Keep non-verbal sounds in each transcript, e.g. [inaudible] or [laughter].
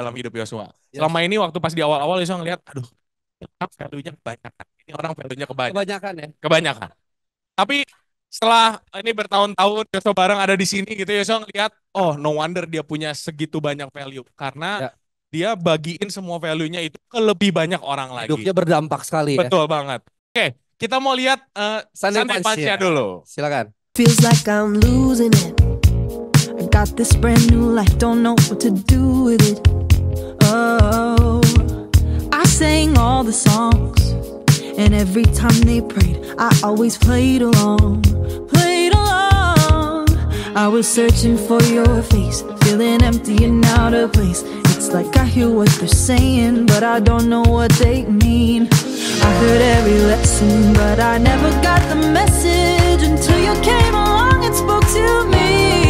dalam hidup Yosua. Yes. Iya. Selama ini waktu pas di awal-awal Yosua ngelihat, aduh, value-nya kebanyakan. Ini orang value-nya kebanyakan. Kebanyakan ya? Kebanyakan. Tapi setelah ini bertahun-tahun Yosua bareng ada di sini gitu, Yosua ngelihat, oh no wonder dia punya segitu banyak value. Karena ya. dia bagiin semua value-nya itu ke lebih banyak orang lagi. Hidupnya berdampak sekali ya. Betul ya? banget. Oke, kita mau lihat uh, Sunday, Sunday Punch ya. dulu. Silakan. Feels like I'm losing it. got this brand new life, don't know what to do with it. Oh, I sang all the songs, and every time they prayed, I always played along, played along. I was searching for your face, feeling empty and out of place. It's like I hear what they're saying, but I don't know what they mean. I heard every lesson, but I never got the message until you came along and spoke to me.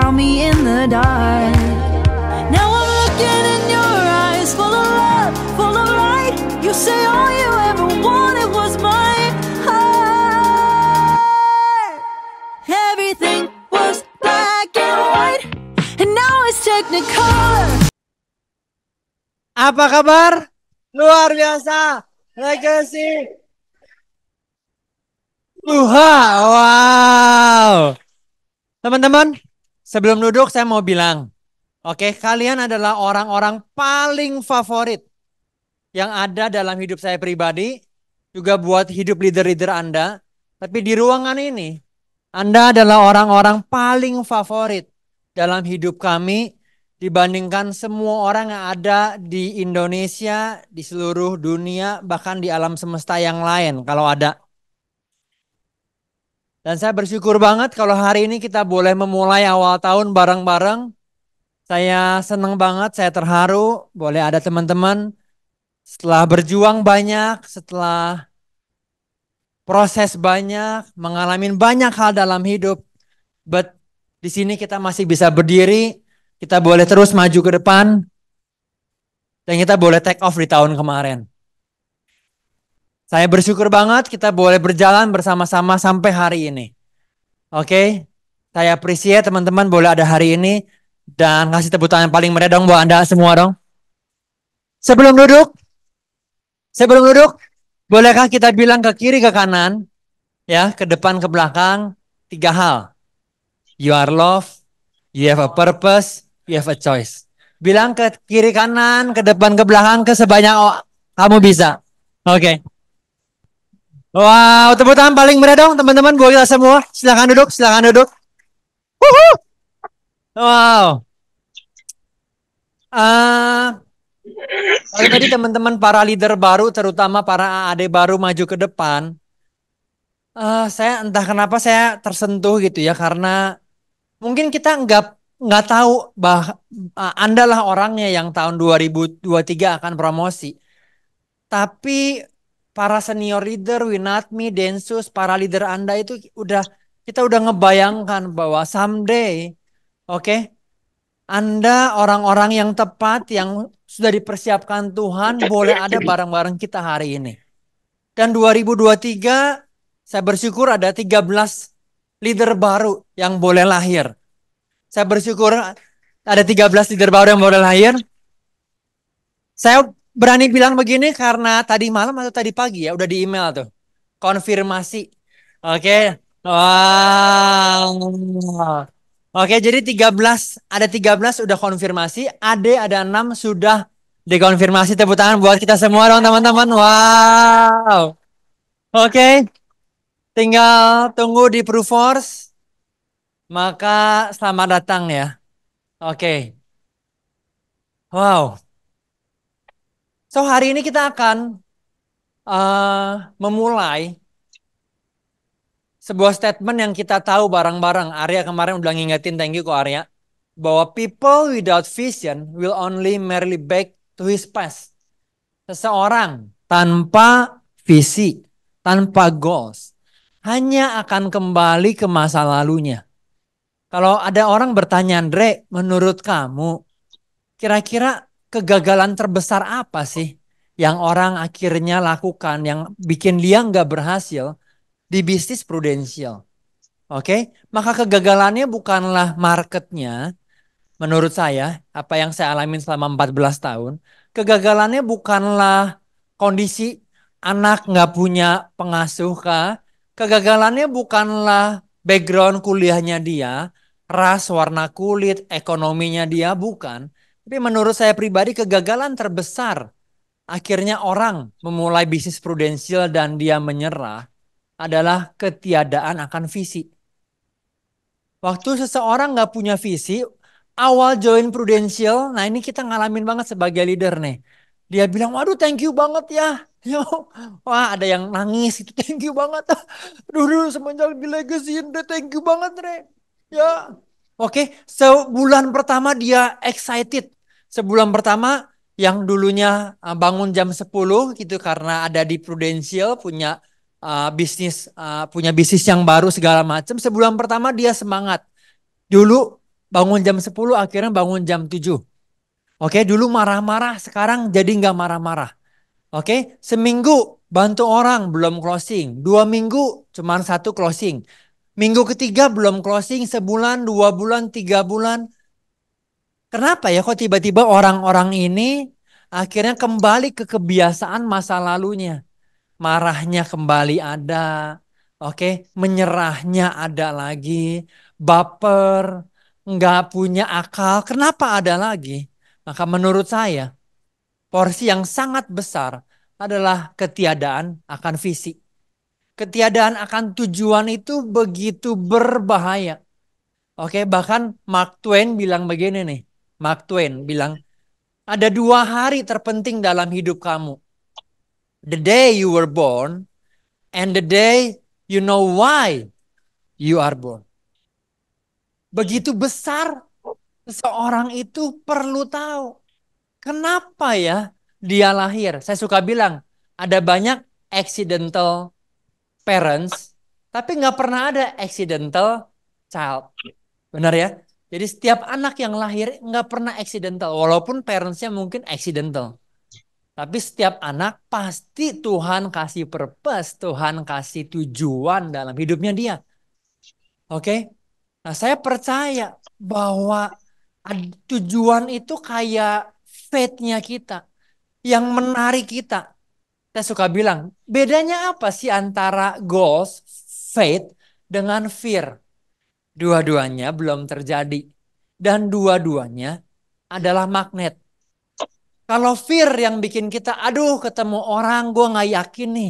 Apa kabar? Luar biasa. Legacy. Uha, wow. Teman-teman, sebelum duduk saya mau bilang, oke, okay, kalian adalah orang-orang paling favorit yang ada dalam hidup saya pribadi, juga buat hidup leader-leader Anda. Tapi di ruangan ini, Anda adalah orang-orang paling favorit dalam hidup kami dibandingkan semua orang yang ada di Indonesia, di seluruh dunia, bahkan di alam semesta yang lain kalau ada. Dan saya bersyukur banget kalau hari ini kita boleh memulai awal tahun bareng-bareng. Saya senang banget, saya terharu, boleh ada teman-teman setelah berjuang banyak, setelah proses banyak, mengalami banyak hal dalam hidup, but di sini kita masih bisa berdiri kita boleh terus maju ke depan. Dan kita boleh take off di tahun kemarin. Saya bersyukur banget kita boleh berjalan bersama-sama sampai hari ini. Oke, okay? saya appreciate teman-teman boleh ada hari ini dan kasih tepuk tangan paling meriah dong buat Anda semua dong. Sebelum duduk, sebelum duduk, bolehkah kita bilang ke kiri ke kanan, ya, ke depan ke belakang, tiga hal. You are loved, you have a purpose, you have a choice. Bilang ke kiri kanan, ke depan ke belakang, ke sebanyak oh, kamu bisa. Oke. Okay. Wow, tepuk tangan paling meriah dong teman-teman buat kita semua. Silahkan duduk, silahkan duduk. Woohoo! Wow. Uh, tadi teman-teman para leader baru, terutama para AAD baru maju ke depan, uh, saya entah kenapa saya tersentuh gitu ya karena mungkin kita nggak nggak tahu bah Anda lah orangnya yang tahun 2023 akan promosi. Tapi para senior leader, Winatmi, Densus, para leader Anda itu udah kita udah ngebayangkan bahwa someday, oke, okay, Anda orang-orang yang tepat yang sudah dipersiapkan Tuhan boleh ada bareng-bareng kita hari ini. Dan 2023 saya bersyukur ada 13 leader baru yang boleh lahir. Saya bersyukur ada 13 leader baru yang baru lahir. Saya berani bilang begini karena tadi malam atau tadi pagi ya udah di email tuh. Konfirmasi. Oke. Wow. Oke, jadi 13 ada 13 udah konfirmasi, ada ada 6 sudah dikonfirmasi tepuk tangan buat kita semua dong teman-teman. Wow. Oke. Tinggal tunggu di Proof Force maka selamat datang ya. Oke. Okay. Wow. So hari ini kita akan uh, memulai sebuah statement yang kita tahu bareng-bareng. Arya kemarin udah ngingetin, thank you kok Arya. Bahwa people without vision will only merely back to his past. Seseorang tanpa visi, tanpa goals, hanya akan kembali ke masa lalunya. Kalau ada orang bertanya, Andre, menurut kamu kira-kira kegagalan terbesar apa sih yang orang akhirnya lakukan yang bikin dia nggak berhasil di bisnis prudensial? Oke, okay? maka kegagalannya bukanlah marketnya, menurut saya, apa yang saya alamin selama 14 tahun, kegagalannya bukanlah kondisi anak nggak punya pengasuh kah? Kegagalannya bukanlah background kuliahnya dia, ras, warna kulit, ekonominya dia bukan. Tapi menurut saya pribadi kegagalan terbesar akhirnya orang memulai bisnis prudensial dan dia menyerah adalah ketiadaan akan visi. Waktu seseorang nggak punya visi, awal join prudensial, nah ini kita ngalamin banget sebagai leader nih. Dia bilang, waduh thank you banget ya. [laughs] Yo, wah ada yang nangis itu thank you banget. [laughs] Dulu semenjak di legacy, thank you banget Re Ya. Oke, okay. sebulan pertama dia excited. Sebulan pertama yang dulunya ah, bangun jam 10 gitu karena ada di Prudential punya uh, bisnis uh, punya bisnis yang baru segala macam. Sebulan pertama dia semangat. Dulu bangun jam 10 akhirnya bangun jam 7. Oke, dulu marah-marah, sekarang jadi nggak marah-marah. Oke, seminggu bantu orang belum closing, dua minggu cuman satu closing, Minggu ketiga belum closing, sebulan, dua bulan, tiga bulan. Kenapa ya kok tiba-tiba orang-orang ini akhirnya kembali ke kebiasaan masa lalunya? Marahnya kembali ada, oke, okay? menyerahnya ada lagi, baper, nggak punya akal, kenapa ada lagi? Maka menurut saya, porsi yang sangat besar adalah ketiadaan akan visi. Ketiadaan akan tujuan itu begitu berbahaya. Oke, bahkan Mark Twain bilang begini nih. Mark Twain bilang, ada dua hari terpenting dalam hidup kamu. The day you were born and the day you know why you are born. Begitu besar seorang itu perlu tahu kenapa ya dia lahir. Saya suka bilang, ada banyak accidental parents, tapi nggak pernah ada accidental child. Benar ya? Jadi setiap anak yang lahir nggak pernah accidental, walaupun parentsnya mungkin accidental. Tapi setiap anak pasti Tuhan kasih purpose, Tuhan kasih tujuan dalam hidupnya dia. Oke? Okay? Nah saya percaya bahwa tujuan itu kayak fate-nya kita. Yang menarik kita saya suka bilang, bedanya apa sih antara goals, faith, dengan fear? Dua-duanya belum terjadi. Dan dua-duanya adalah magnet. Kalau fear yang bikin kita, aduh ketemu orang gue gak yakin nih.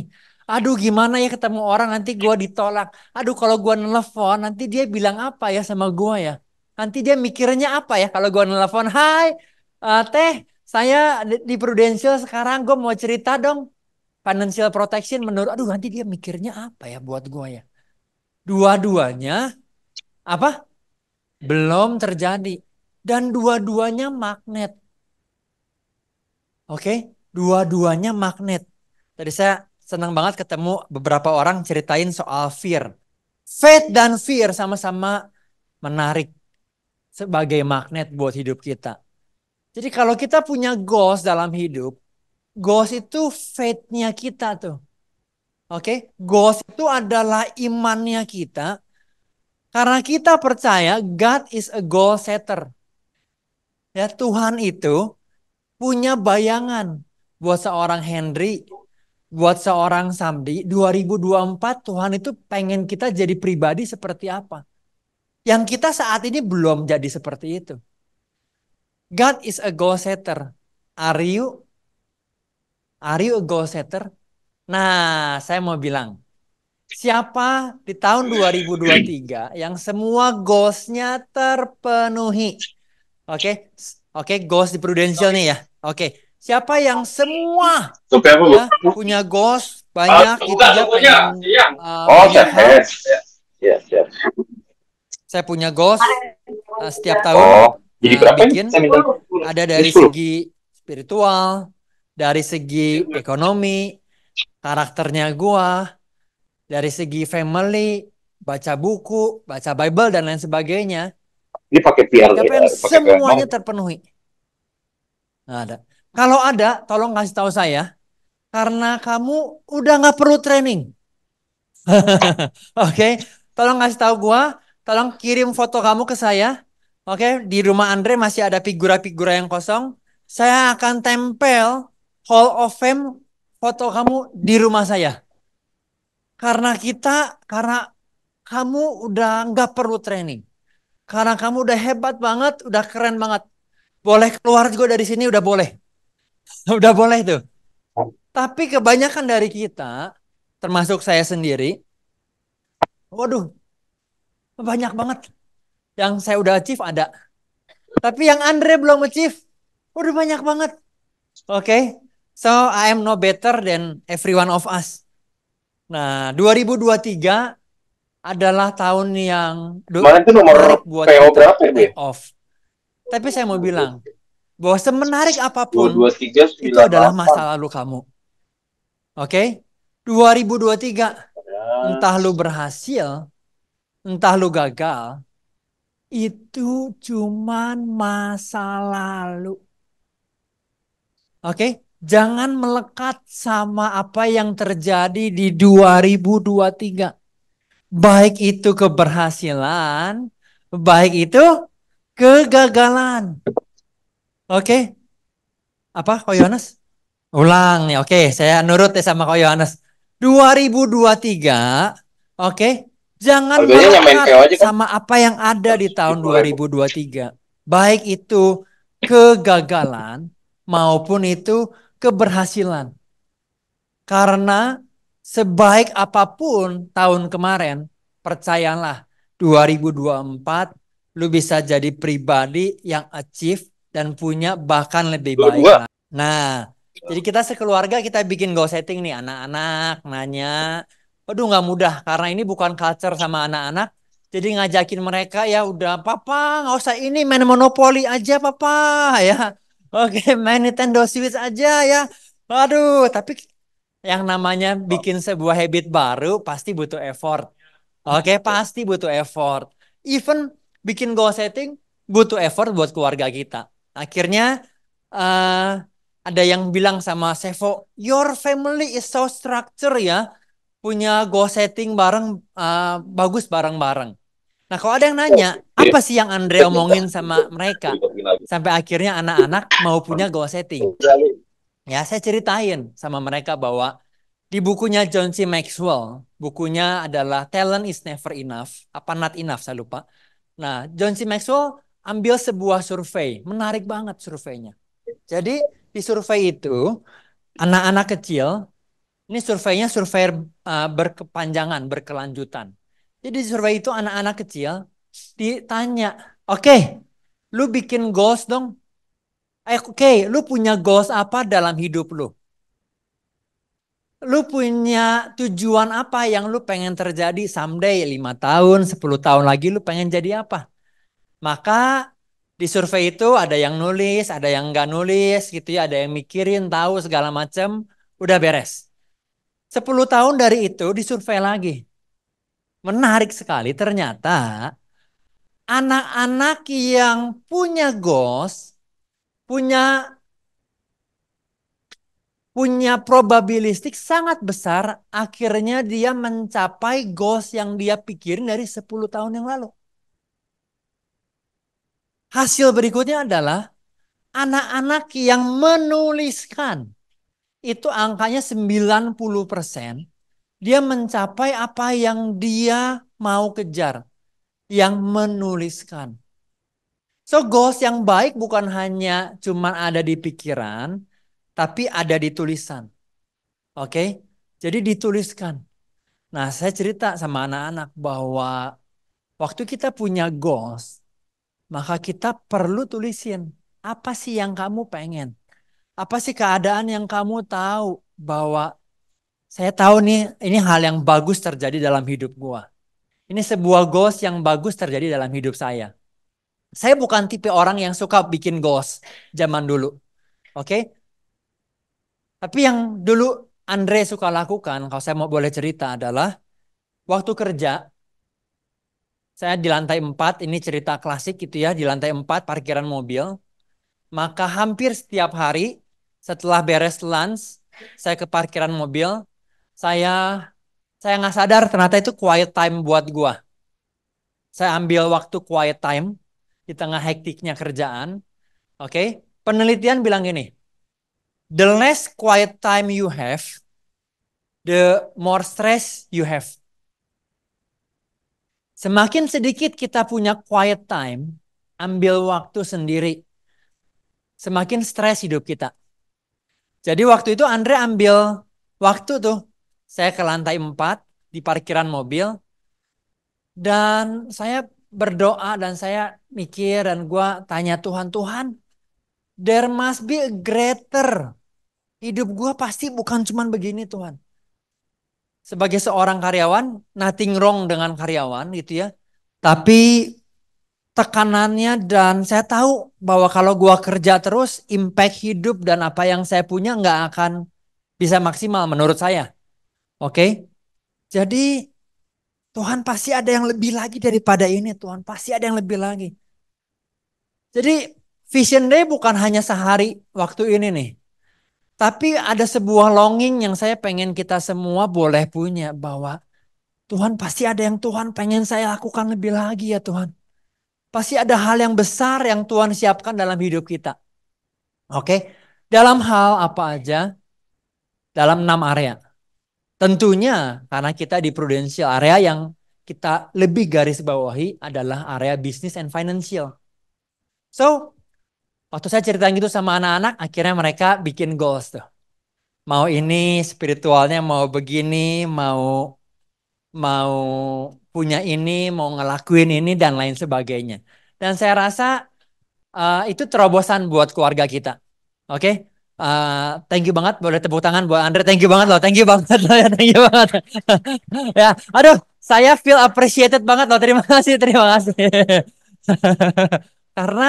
Aduh gimana ya ketemu orang nanti gue ditolak. Aduh kalau gue nelfon nanti dia bilang apa ya sama gue ya. Nanti dia mikirnya apa ya kalau gue nelfon. Hai uh, teh saya di Prudential sekarang gue mau cerita dong financial protection menurut aduh nanti dia mikirnya apa ya buat gua ya dua-duanya apa belum terjadi dan dua-duanya magnet oke dua-duanya magnet tadi saya senang banget ketemu beberapa orang ceritain soal fear faith dan fear sama-sama menarik sebagai magnet buat hidup kita jadi kalau kita punya goals dalam hidup Goals itu faith-nya kita tuh. Oke, okay? goals itu adalah imannya kita. Karena kita percaya God is a goal setter. Ya, Tuhan itu punya bayangan buat seorang Henry, buat seorang Samdi, 2024 Tuhan itu pengen kita jadi pribadi seperti apa. Yang kita saat ini belum jadi seperti itu. God is a goal setter. Are you Are you a goal setter? Nah, saya mau bilang, siapa di tahun 2023 yang semua goalsnya terpenuhi? Oke, okay? oke, okay, goals di Prudential okay. nih ya. Oke, okay. siapa yang semua okay, ya, punya goals banyak? Uh, itu punya. pengen, yeah. Iya. uh, oh, saya yeah, yeah. Saya punya goals uh, setiap oh, tahun. Oh, jadi uh, berapa? Bikin, ada dari 10. segi spiritual, dari segi ekonomi, karakternya gua, dari segi family, baca buku, baca Bible dan lain sebagainya. Ini pakai PR. Tapi ya, semuanya PR. terpenuhi. Nah, ada. Kalau ada, tolong kasih tahu saya. Karena kamu udah nggak perlu training. [laughs] Oke, okay? tolong kasih tahu gua, tolong kirim foto kamu ke saya. Oke, okay? di rumah Andre masih ada figura-figura yang kosong. Saya akan tempel Hall of Fame foto kamu di rumah saya. Karena kita, karena kamu udah nggak perlu training. Karena kamu udah hebat banget, udah keren banget. Boleh keluar juga dari sini udah boleh. [laughs] udah boleh tuh. Tapi kebanyakan dari kita, termasuk saya sendiri, waduh, banyak banget. Yang saya udah achieve ada. Tapi yang Andre belum achieve, waduh banyak banget. Oke, okay? So I am no better than every one of us. Nah, 2023 adalah tahun yang Kemarin itu nomor buat PO berapa ya? Off. Tapi saya mau bilang bahwa semenarik apapun 23, itu adalah masa lalu kamu. Oke? Okay? 2023 ya. entah lu berhasil, entah lu gagal, itu cuman masa lalu. Oke? Okay? jangan melekat sama apa yang terjadi di 2023. Baik itu keberhasilan, baik itu kegagalan. Oke. Okay. Apa Ko Yohanes? Ulang nih. Oke, okay. saya nurut ya sama Ko Yohanes. 2023, oke. Okay. Jangan melekat kan? sama apa yang ada di tahun 2023. Iya. Baik itu kegagalan maupun itu keberhasilan. Karena sebaik apapun tahun kemarin, percayalah 2024 lu bisa jadi pribadi yang achieve dan punya bahkan lebih baik. Dua. Nah, jadi kita sekeluarga kita bikin goal setting nih anak-anak nanya. Aduh nggak mudah karena ini bukan culture sama anak-anak. Jadi ngajakin mereka ya udah papa nggak usah ini main monopoli aja papa [laughs] ya. Oke, main Nintendo Switch aja ya. Aduh, tapi yang namanya bikin sebuah habit baru pasti butuh effort. Oke, okay, pasti butuh effort. Even bikin goal setting butuh effort buat keluarga kita. Akhirnya uh, ada yang bilang sama Sevo, your family is so structure ya, punya goal setting bareng uh, bagus bareng-bareng. Nah, kalau ada yang nanya, apa sih yang Andre omongin sama mereka sampai akhirnya anak-anak mau punya goal setting? Ya, saya ceritain sama mereka bahwa di bukunya John C. Maxwell, bukunya adalah Talent is Never Enough, apa Not Enough, saya lupa. Nah, John C. Maxwell ambil sebuah survei, menarik banget surveinya. Jadi, di survei itu, anak-anak kecil, ini surveinya survei uh, berkepanjangan, berkelanjutan jadi survei itu anak-anak kecil ditanya, oke, okay, lu bikin goals dong. Eh, oke, okay, lu punya goals apa dalam hidup lu? Lu punya tujuan apa yang lu pengen terjadi someday, lima tahun, 10 tahun lagi lu pengen jadi apa? Maka di survei itu ada yang nulis, ada yang nggak nulis gitu ya, ada yang mikirin, tahu segala macam, udah beres. 10 tahun dari itu disurvei lagi menarik sekali ternyata anak-anak yang punya ghost punya punya probabilistik sangat besar akhirnya dia mencapai goals yang dia pikir dari 10 tahun yang lalu. Hasil berikutnya adalah anak-anak yang menuliskan itu angkanya 90% dia mencapai apa yang dia mau kejar, yang menuliskan. So goals yang baik bukan hanya cuma ada di pikiran, tapi ada di tulisan. Oke, okay? jadi dituliskan. Nah, saya cerita sama anak-anak bahwa waktu kita punya goals, maka kita perlu tulisin apa sih yang kamu pengen, apa sih keadaan yang kamu tahu bahwa saya tahu nih ini hal yang bagus terjadi dalam hidup gua. Ini sebuah goals yang bagus terjadi dalam hidup saya. Saya bukan tipe orang yang suka bikin goals zaman dulu. Oke? Okay? Tapi yang dulu Andre suka lakukan, kalau saya mau boleh cerita adalah waktu kerja saya di lantai 4, ini cerita klasik gitu ya, di lantai 4 parkiran mobil. Maka hampir setiap hari setelah beres lunch, saya ke parkiran mobil, saya saya nggak sadar ternyata itu quiet time buat gua Saya ambil waktu quiet time di tengah hektiknya kerjaan. Oke, okay? penelitian bilang gini, the less quiet time you have, the more stress you have. Semakin sedikit kita punya quiet time, ambil waktu sendiri, semakin stres hidup kita. Jadi waktu itu Andre ambil waktu tuh saya ke lantai 4 di parkiran mobil dan saya berdoa dan saya mikir dan gue tanya Tuhan, Tuhan there must be a greater. Hidup gue pasti bukan cuman begini Tuhan. Sebagai seorang karyawan, nothing wrong dengan karyawan gitu ya. Tapi tekanannya dan saya tahu bahwa kalau gue kerja terus, impact hidup dan apa yang saya punya nggak akan bisa maksimal menurut saya. Oke. Jadi Tuhan pasti ada yang lebih lagi daripada ini, Tuhan pasti ada yang lebih lagi. Jadi Vision Day bukan hanya sehari waktu ini nih. Tapi ada sebuah longing yang saya pengen kita semua boleh punya bahwa Tuhan pasti ada yang Tuhan pengen saya lakukan lebih lagi ya Tuhan. Pasti ada hal yang besar yang Tuhan siapkan dalam hidup kita. Oke, dalam hal apa aja? Dalam enam area. Tentunya karena kita di prudensial area yang kita lebih garis bawahi adalah area bisnis and financial. So, waktu saya cerita gitu sama anak-anak, akhirnya mereka bikin goals tuh. Mau ini spiritualnya mau begini, mau mau punya ini, mau ngelakuin ini dan lain sebagainya. Dan saya rasa uh, itu terobosan buat keluarga kita. Oke, okay? Uh, thank you banget boleh tepuk tangan buat Andre. Thank you banget loh. Thank you banget loh ya. Thank you banget. [laughs] ya, aduh, saya feel appreciated banget loh. Terima kasih, terima kasih. [laughs] Karena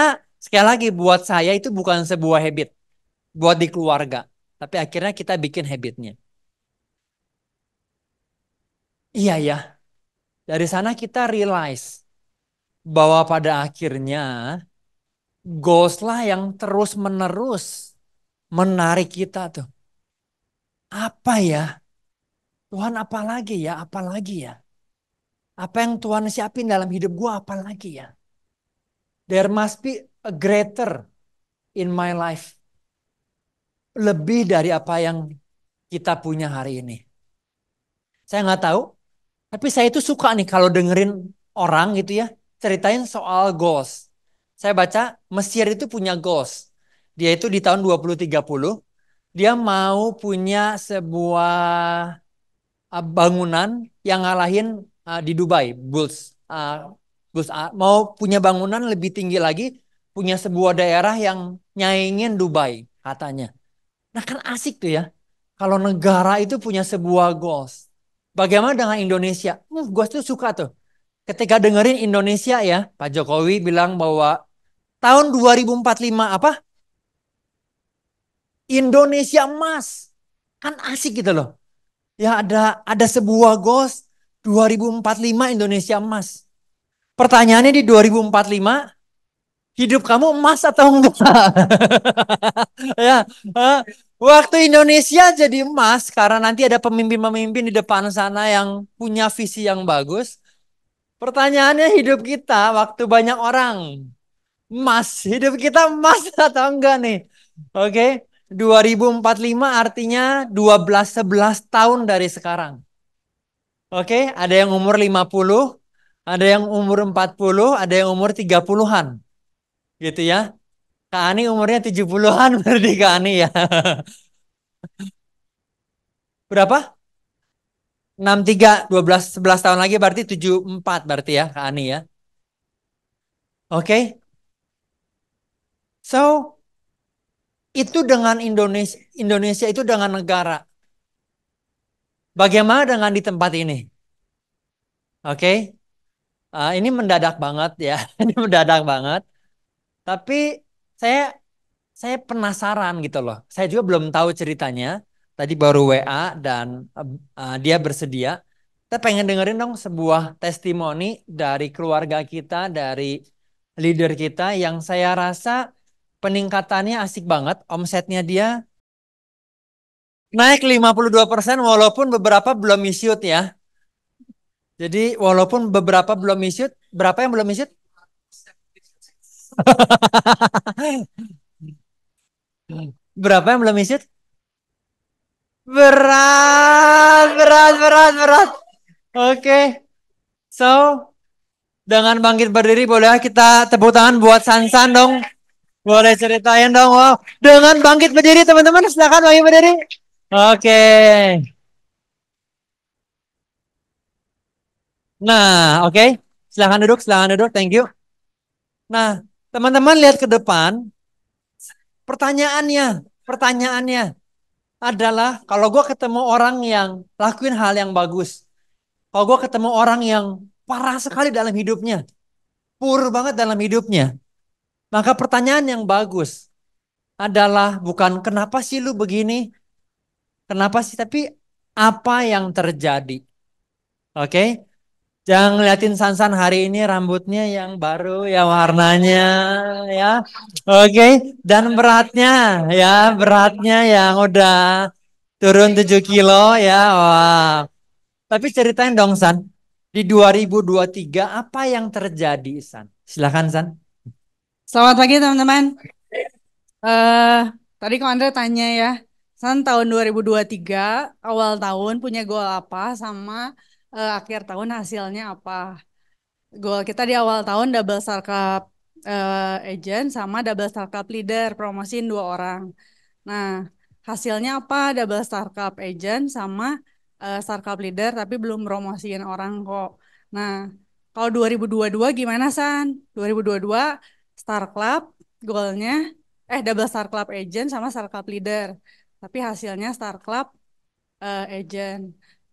sekali lagi buat saya itu bukan sebuah habit buat di keluarga, tapi akhirnya kita bikin habitnya. Iya ya. Dari sana kita realize bahwa pada akhirnya goals lah yang terus menerus menarik kita tuh. Apa ya? Tuhan apa lagi ya? Apa lagi ya? Apa yang Tuhan siapin dalam hidup gue apa lagi ya? There must be a greater in my life. Lebih dari apa yang kita punya hari ini. Saya nggak tahu, tapi saya itu suka nih kalau dengerin orang gitu ya, ceritain soal goals. Saya baca Mesir itu punya goals yaitu di tahun 2030 dia mau punya sebuah ah, bangunan yang ngalahin uh, di Dubai Bulls uh, Bulls uh, mau punya bangunan lebih tinggi lagi punya sebuah daerah yang nyaingin Dubai katanya nah kan asik tuh ya kalau negara itu punya sebuah goals bagaimana dengan Indonesia uh, hmm, gue tuh suka tuh ketika dengerin Indonesia ya Pak Jokowi bilang bahwa tahun 2045 apa Indonesia emas. Kan asik gitu loh. Ya ada ada sebuah goals 2045 Indonesia emas. Pertanyaannya di 2045 hidup kamu emas atau enggak? [laughs] ya, waktu Indonesia jadi emas karena nanti ada pemimpin-pemimpin di depan sana yang punya visi yang bagus. Pertanyaannya hidup kita waktu banyak orang emas, hidup kita emas [laughs] atau enggak nih? Oke. Okay? 2045 artinya 12 11 tahun dari sekarang. Oke, okay? ada yang umur 50, ada yang umur 40, ada yang umur 30-an. Gitu ya. Kak Ani umurnya 70-an [laughs] berarti Kak Ani ya. [laughs] Berapa? 63, 12, 11 tahun lagi berarti 74 berarti ya Kak Ani ya. Oke. Okay? So, itu dengan Indonesia, Indonesia itu dengan negara. Bagaimana dengan di tempat ini? Oke, okay? uh, ini mendadak banget ya, [laughs] ini mendadak banget. Tapi saya saya penasaran gitu loh. Saya juga belum tahu ceritanya. Tadi baru WA dan uh, dia bersedia. Kita pengen dengerin dong sebuah testimoni dari keluarga kita, dari leader kita yang saya rasa peningkatannya asik banget, omsetnya dia naik 52% walaupun beberapa belum issued ya. Jadi walaupun beberapa belum issued, berapa yang belum issued? [laughs] berapa yang belum issued? Berat, berat, berat, berat. Oke. Okay. So, dengan bangkit berdiri boleh kita tepuk tangan buat Sansan dong. Boleh ceritain dong, wow. Dengan bangkit berdiri, teman-teman, silakan bangkit berdiri. Oke. Nah, oke. Okay. Silakan duduk, silahkan duduk. Thank you. Nah, teman-teman lihat ke depan. Pertanyaannya, pertanyaannya adalah kalau gue ketemu orang yang lakuin hal yang bagus, kalau gue ketemu orang yang parah sekali dalam hidupnya, pur banget dalam hidupnya, maka pertanyaan yang bagus adalah bukan kenapa sih lu begini? Kenapa sih? Tapi apa yang terjadi? Oke? Okay? Jangan ngeliatin Sansan hari ini rambutnya yang baru ya warnanya ya. Oke, okay. dan beratnya ya, beratnya yang udah turun 7 kilo ya. Wah. Tapi ceritain dong San, di 2023 apa yang terjadi San? Silahkan San. Selamat pagi teman-teman. Uh, tadi kok Andre tanya ya, San tahun 2023 awal tahun punya goal apa sama uh, akhir tahun hasilnya apa? Goal kita di awal tahun double cup uh, eh, agent sama double star cup leader promosiin dua orang. Nah hasilnya apa double star cup agent sama uh, cup leader tapi belum promosiin orang kok. Nah kalau 2022 gimana San? 2022 Star Club golnya eh double Star Club agent sama Star Club leader. Tapi hasilnya Star Club uh, agent.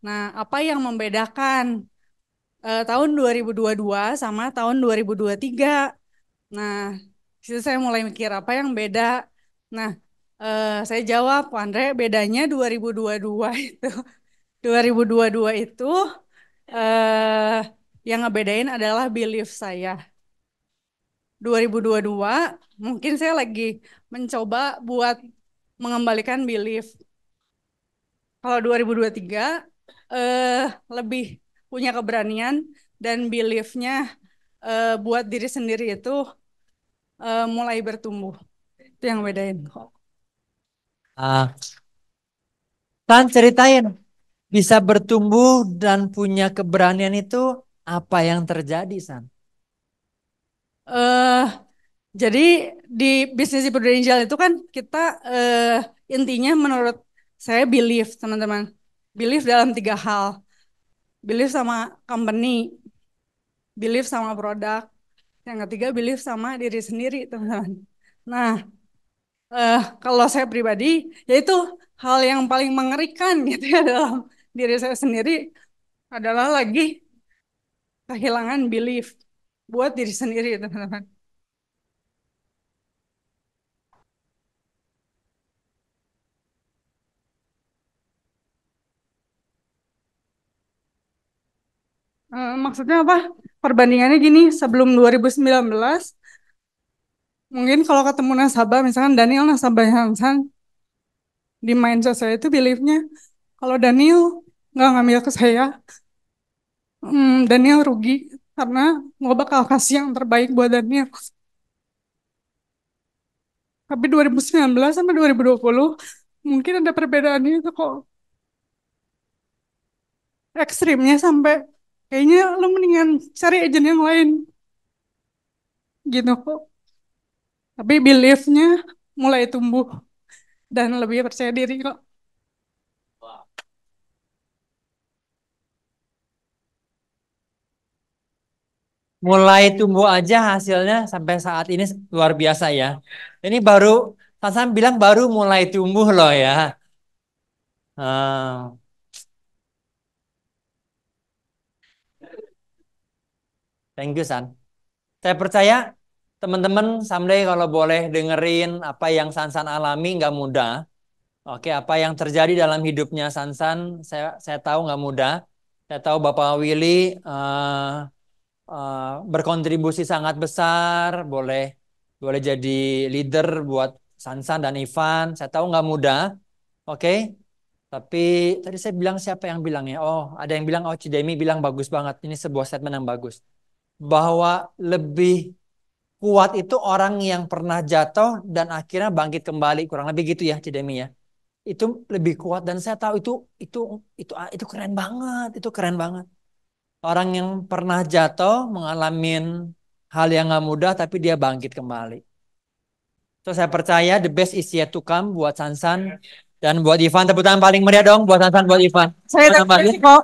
Nah, apa yang membedakan uh, tahun 2022 sama tahun 2023? Nah, situ saya mulai mikir apa yang beda. Nah, uh, saya jawab, Andre, bedanya 2022 [laughs] itu 2022 itu eh uh, yang ngebedain adalah belief saya 2022 mungkin saya lagi mencoba buat mengembalikan belief. Kalau 2023 eh lebih punya keberanian dan beliefnya eh, buat diri sendiri itu eh, mulai bertumbuh. Itu yang bedain kok. Uh, ah. kan ceritain bisa bertumbuh dan punya keberanian itu apa yang terjadi San? uh, jadi di bisnis di Prudential itu kan kita uh, intinya menurut saya belief teman-teman. Belief dalam tiga hal. Belief sama company, belief sama produk, yang ketiga belief sama diri sendiri teman-teman. Nah, uh, kalau saya pribadi yaitu hal yang paling mengerikan [laughs] gitu ya dalam diri saya sendiri adalah lagi kehilangan belief buat diri sendiri teman-teman eh, maksudnya apa perbandingannya gini sebelum 2019 mungkin kalau ketemu nasabah misalkan Daniel nasabah yang di mindset saya itu beliefnya kalau Daniel nggak ngambil ke saya hmm, Daniel rugi karena gue bakal kasih yang terbaik buat Daniel tapi 2019 sampai 2020 mungkin ada perbedaannya itu kok ekstrimnya sampai kayaknya lo mendingan cari agent yang lain gitu kok tapi beliefnya mulai tumbuh dan lebih percaya diri kok mulai tumbuh aja hasilnya sampai saat ini luar biasa ya. Ini baru Sansan bilang baru mulai tumbuh loh ya. Uh. Thank you San. Saya percaya teman-teman someday kalau boleh dengerin apa yang Sansan alami nggak mudah. Oke, apa yang terjadi dalam hidupnya Sansan, saya saya tahu nggak mudah. Saya tahu Bapak Willy uh, uh, berkontribusi sangat besar, boleh boleh jadi leader buat Sansan dan Ivan. Saya tahu nggak mudah, oke? Okay? Tapi tadi saya bilang siapa yang bilangnya? Oh, ada yang bilang oh Cidemi bilang bagus banget. Ini sebuah statement yang bagus. Bahwa lebih kuat itu orang yang pernah jatuh dan akhirnya bangkit kembali. Kurang lebih gitu ya Cidemi ya. Itu lebih kuat dan saya tahu itu itu itu ah, itu keren banget, itu keren banget orang yang pernah jatuh mengalami hal yang nggak mudah tapi dia bangkit kembali. So saya percaya the best is yet to come buat Sansan dan buat Ivan tepuk tangan paling meriah dong buat Sansan buat Ivan. Saya thank you kok.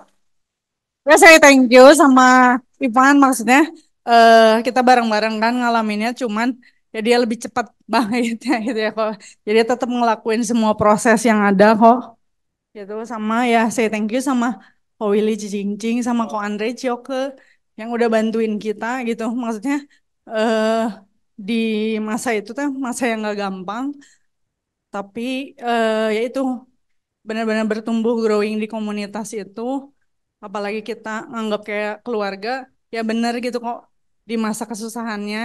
Ya saya thank you sama Ivan maksudnya uh, kita bareng-bareng kan ngalaminnya cuman ya dia lebih cepat [laughs] banget ya gitu ya kok. Jadi tetap ngelakuin semua proses yang ada kok. Gitu sama ya saya thank you sama Ko Willy cicing sama Ko Andre Cioke yang udah bantuin kita gitu. Maksudnya eh di masa itu tuh masa yang gak gampang tapi eh, ya itu benar-benar bertumbuh growing di komunitas itu apalagi kita anggap kayak keluarga ya benar gitu kok di masa kesusahannya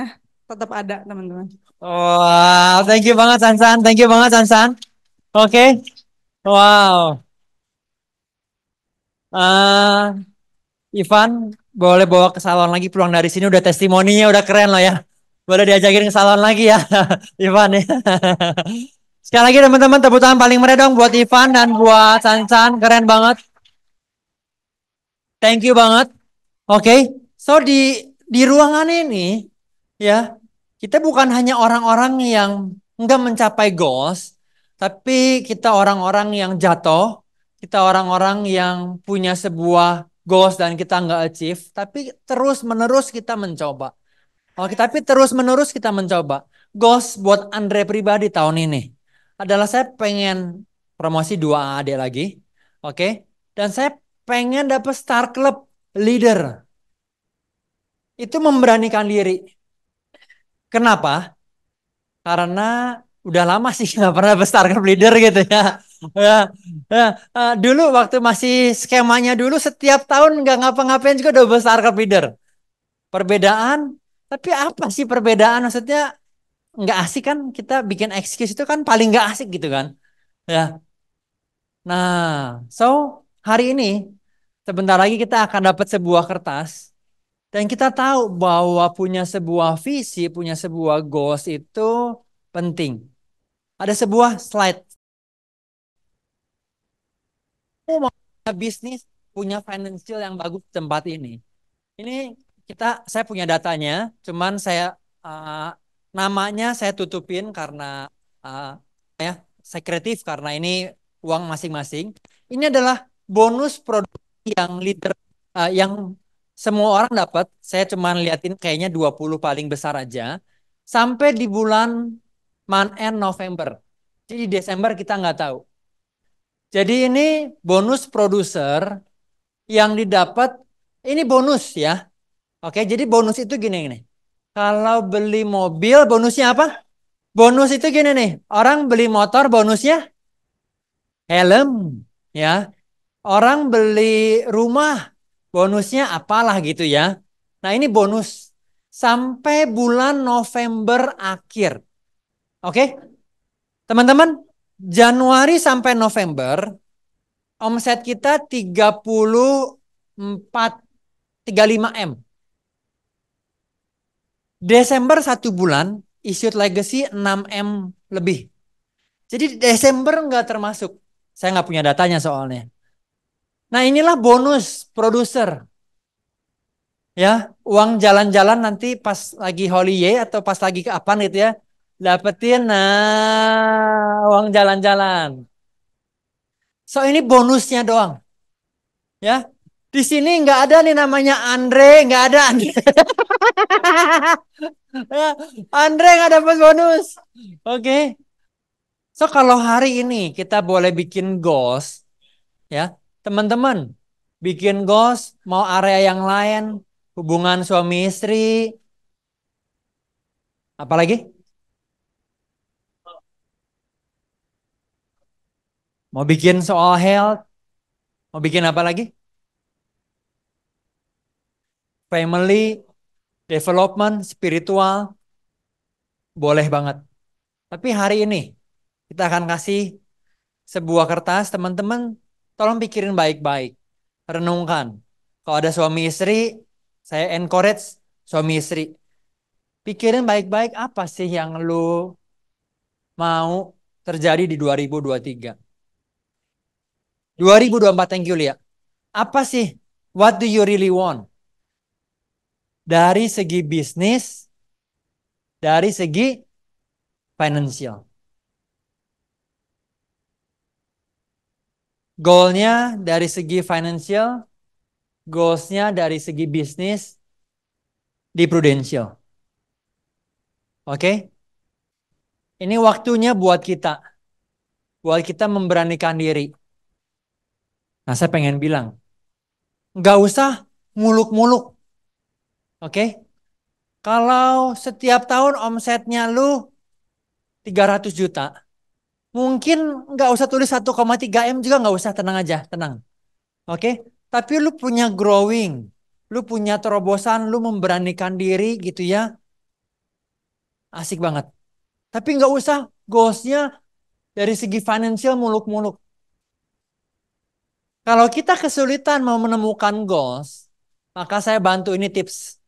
tetap ada teman-teman. Wow, thank you banget Sansan, thank you banget Sansan. Oke. Okay. Wow. Uh, Ivan boleh bawa ke salon lagi pulang dari sini udah testimoninya udah keren lah ya. Boleh diajakin ke salon lagi ya [laughs] Ivan ya. [laughs] Sekali lagi teman-teman tepuk tangan paling meriah dong buat Ivan dan buat San San keren banget. Thank you banget. Oke, okay. so di di ruangan ini ya kita bukan hanya orang-orang yang enggak mencapai goals, tapi kita orang-orang yang jatuh, kita orang-orang yang punya sebuah goals dan kita nggak achieve, tapi terus menerus kita mencoba. Oke, tapi terus menerus kita mencoba. Goals buat Andre pribadi tahun ini adalah saya pengen promosi dua adik lagi. Oke, dan saya pengen dapat star club leader. Itu memberanikan diri. Kenapa? Karena udah lama sih [laughs] nggak pernah dapet star club leader gitu ya. Ya, ya. Eh, dulu waktu masih skemanya dulu setiap tahun nggak ngapa-ngapain juga udah besar ke feeder Perbedaan, tapi apa sih perbedaan? Maksudnya nggak asik kan kita bikin excuse itu kan paling nggak asik gitu kan? Ya. Nah, so hari ini sebentar lagi kita akan dapat sebuah kertas dan kita tahu bahwa punya sebuah visi, punya sebuah goals itu penting. Ada sebuah slide mau punya bisnis, punya financial yang bagus di tempat ini. Ini kita saya punya datanya, cuman saya uh, namanya saya tutupin karena uh, ya sekretif karena ini uang masing-masing. Ini adalah bonus produk yang leader uh, yang semua orang dapat. Saya cuman liatin kayaknya 20 paling besar aja sampai di bulan month end November. Jadi Desember kita nggak tahu. Jadi ini bonus produser yang didapat ini bonus ya. Oke, jadi bonus itu gini nih. Kalau beli mobil bonusnya apa? Bonus itu gini nih. Orang beli motor bonusnya helm ya. Orang beli rumah bonusnya apalah gitu ya. Nah, ini bonus sampai bulan November akhir. Oke? Teman-teman, Januari sampai November omset kita 34 35 M. Desember satu bulan issued legacy 6 M lebih. Jadi Desember nggak termasuk. Saya nggak punya datanya soalnya. Nah inilah bonus produser. Ya, uang jalan-jalan nanti pas lagi holiday atau pas lagi ke apa gitu ya dapetin nah uang jalan-jalan. So ini bonusnya doang. Ya. Di sini nggak ada nih namanya Andre, nggak ada Andre. [laughs] Ya, Andre nggak dapat bonus. Oke. Okay. So kalau hari ini kita boleh bikin goals, ya teman-teman, bikin goals mau area yang lain, hubungan suami istri, apalagi Mau bikin soal health? Mau bikin apa lagi? Family, development, spiritual. Boleh banget. Tapi hari ini kita akan kasih sebuah kertas teman-teman tolong pikirin baik-baik. Renungkan. Kalau ada suami istri, saya encourage suami istri. Pikirin baik-baik apa sih yang lu mau terjadi di 2023. 2024 thank you Lia. Apa sih? What do you really want? Dari segi bisnis, dari segi financial. Goalnya dari segi financial, goalsnya dari segi bisnis di Prudential. Oke? Okay? Ini waktunya buat kita. Buat kita memberanikan diri. Nah saya pengen bilang, nggak usah muluk-muluk. Oke? Okay? Kalau setiap tahun omsetnya lu 300 juta, mungkin nggak usah tulis 1,3 M juga nggak usah, tenang aja, tenang. Oke? Okay? Tapi lu punya growing, lu punya terobosan, lu memberanikan diri gitu ya. Asik banget. Tapi nggak usah goalsnya dari segi financial muluk-muluk. Kalau kita kesulitan mau menemukan goals, maka saya bantu ini tips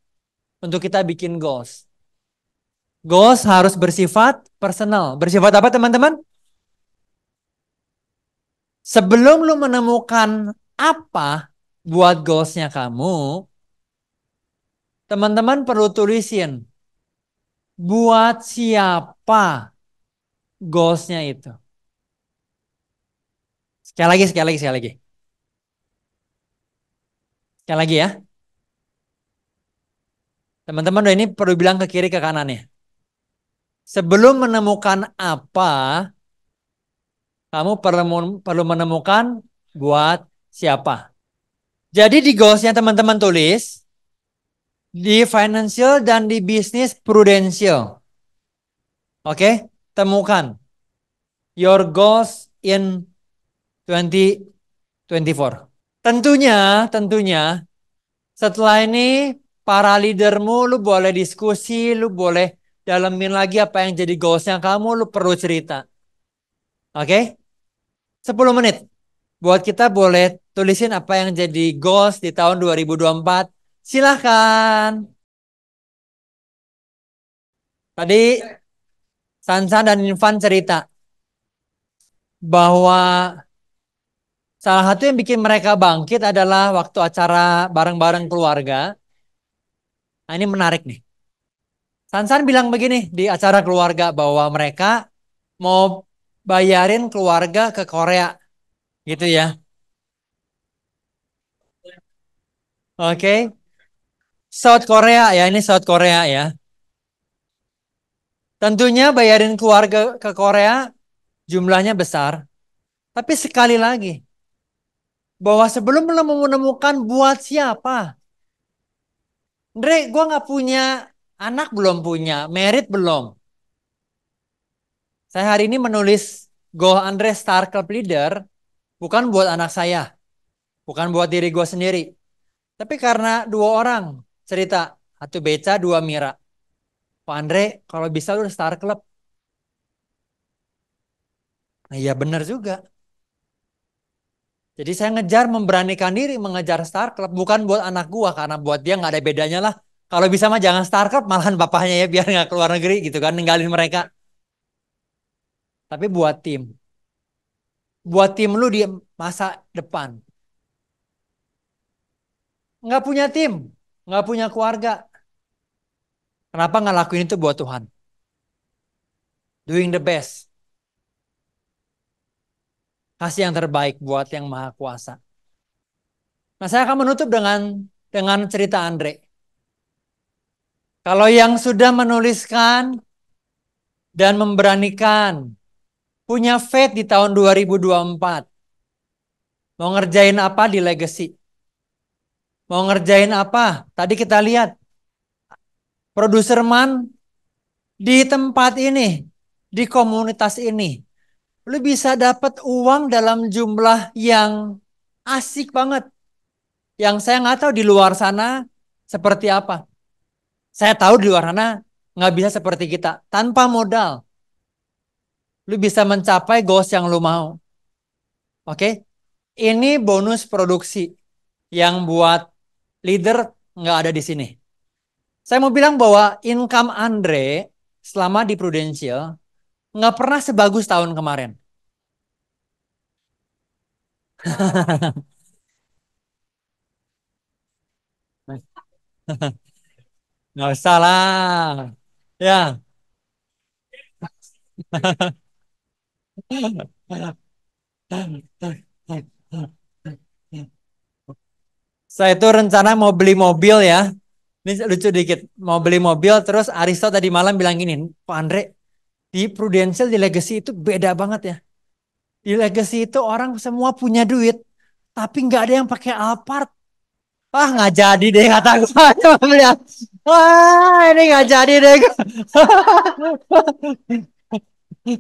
untuk kita bikin goals. Goals harus bersifat personal. Bersifat apa teman-teman? Sebelum lu menemukan apa buat goalsnya kamu, teman-teman perlu tulisin buat siapa goalsnya itu. Sekali lagi, sekali lagi, sekali lagi Sekali lagi ya. Teman-teman ini perlu bilang ke kiri ke kanan ya. Sebelum menemukan apa, kamu perlu perlu menemukan buat siapa. Jadi di goals yang teman-teman tulis di financial dan di bisnis prudential. Oke, okay? temukan your goals in 2024. Tentunya, tentunya setelah ini para leadermu lu boleh diskusi, lu boleh dalemin lagi apa yang jadi goalsnya kamu, lu perlu cerita. Oke? Okay? 10 menit. Buat kita boleh tulisin apa yang jadi goals di tahun 2024. Silahkan. Tadi Sansa dan Infan cerita bahwa Salah satu yang bikin mereka bangkit adalah waktu acara bareng-bareng keluarga. Nah, ini menarik nih. Sansan bilang begini di acara keluarga bahwa mereka mau bayarin keluarga ke Korea. Gitu ya. Oke. Okay. South Korea ya, ini South Korea ya. Tentunya bayarin keluarga ke Korea jumlahnya besar. Tapi sekali lagi, bahwa sebelum belum menemukan buat siapa. Andre gue nggak punya anak belum punya, merit belum. Saya hari ini menulis Go Andre Star Club Leader bukan buat anak saya, bukan buat diri gue sendiri, tapi karena dua orang cerita, atau Beca, dua Mira. Pak Andre, kalau bisa lu Star Club. Nah, iya benar juga. Jadi saya ngejar memberanikan diri mengejar Star Club bukan buat anak gua karena buat dia nggak ada bedanya lah. Kalau bisa mah jangan Star Club malahan bapaknya ya biar nggak keluar negeri gitu kan ninggalin mereka. Tapi buat tim. Buat tim lu di masa depan. Nggak punya tim, nggak punya keluarga. Kenapa nggak lakuin itu buat Tuhan? Doing the best kasih yang terbaik buat yang maha kuasa. Nah, saya akan menutup dengan dengan cerita Andre. Kalau yang sudah menuliskan dan memberanikan punya faith di tahun 2024 mau ngerjain apa di legacy? Mau ngerjain apa? Tadi kita lihat produser man di tempat ini, di komunitas ini, lu bisa dapat uang dalam jumlah yang asik banget. Yang saya nggak tahu di luar sana seperti apa. Saya tahu di luar sana nggak bisa seperti kita tanpa modal. Lu bisa mencapai goals yang lu mau. Oke? Okay? Ini bonus produksi yang buat leader nggak ada di sini. Saya mau bilang bahwa income Andre selama di Prudential nggak pernah sebagus tahun kemarin. [laughs] Nggak usah lah. Ya. [laughs] Saya itu rencana mau beli mobil ya. Ini lucu dikit. Mau beli mobil terus Aristo tadi malam bilang gini, Pak Andre, di prudential, di legacy itu beda banget ya. Di legacy itu orang semua punya duit, tapi nggak ada yang pakai Alphard. Ah nggak jadi deh kata gue. [laughs] Wah ini nggak jadi deh.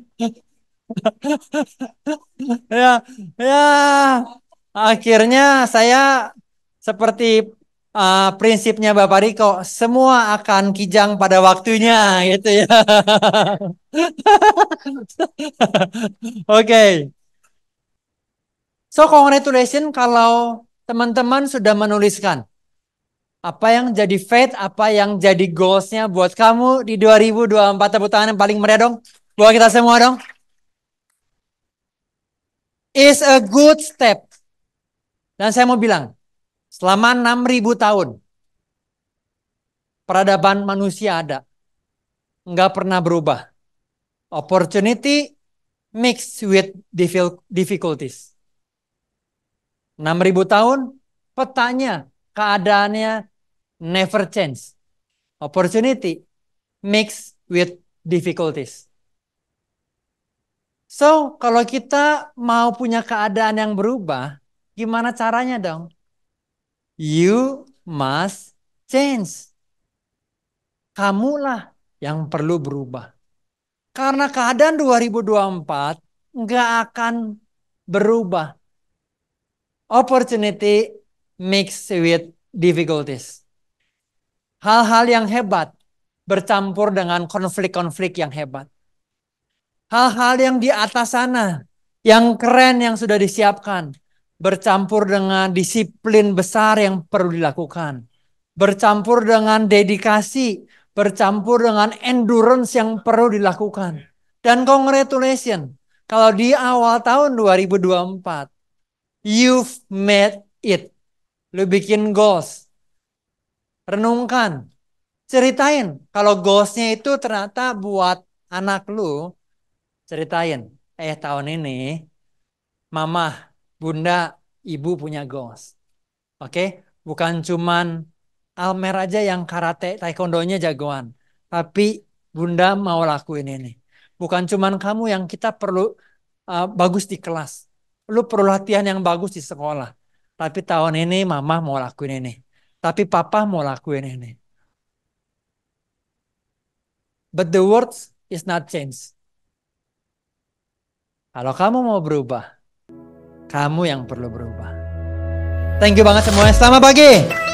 [laughs] ya, ya. Akhirnya saya seperti uh, prinsipnya Bapak Riko, semua akan kijang pada waktunya [laughs] gitu ya. [laughs] Oke. okay. So congratulations kalau teman-teman sudah menuliskan apa yang jadi fate, apa yang jadi goalsnya buat kamu di 2024 tepuk tangan yang paling meriah dong buat kita semua dong. Is a good step. Dan saya mau bilang, Selama 6000 tahun peradaban manusia ada. Nggak pernah berubah. Opportunity mixed with difficulties. 6000 tahun petanya, keadaannya never change. Opportunity mixed with difficulties. So, kalau kita mau punya keadaan yang berubah, gimana caranya dong? You must change. Kamulah yang perlu berubah. Karena keadaan 2024 nggak akan berubah. Opportunity mixed with difficulties. Hal-hal yang hebat bercampur dengan konflik-konflik yang hebat. Hal-hal yang di atas sana, yang keren yang sudah disiapkan, bercampur dengan disiplin besar yang perlu dilakukan, bercampur dengan dedikasi, bercampur dengan endurance yang perlu dilakukan. Dan congratulations, kalau di awal tahun 2024, you've made it. Lu bikin goals. Renungkan. Ceritain. Kalau goalsnya itu ternyata buat anak lu, ceritain. Eh tahun ini, mama bunda, ibu punya goals. Oke, okay? bukan cuman Almer aja yang karate taekwondonya jagoan, tapi bunda mau lakuin ini. Bukan cuman kamu yang kita perlu uh, bagus di kelas. Lu perlu latihan yang bagus di sekolah. Tapi tahun ini mama mau lakuin ini. Tapi papa mau lakuin ini. But the words is not change. Kalau kamu mau berubah, kamu yang perlu berubah. Thank you banget semuanya. Selamat pagi.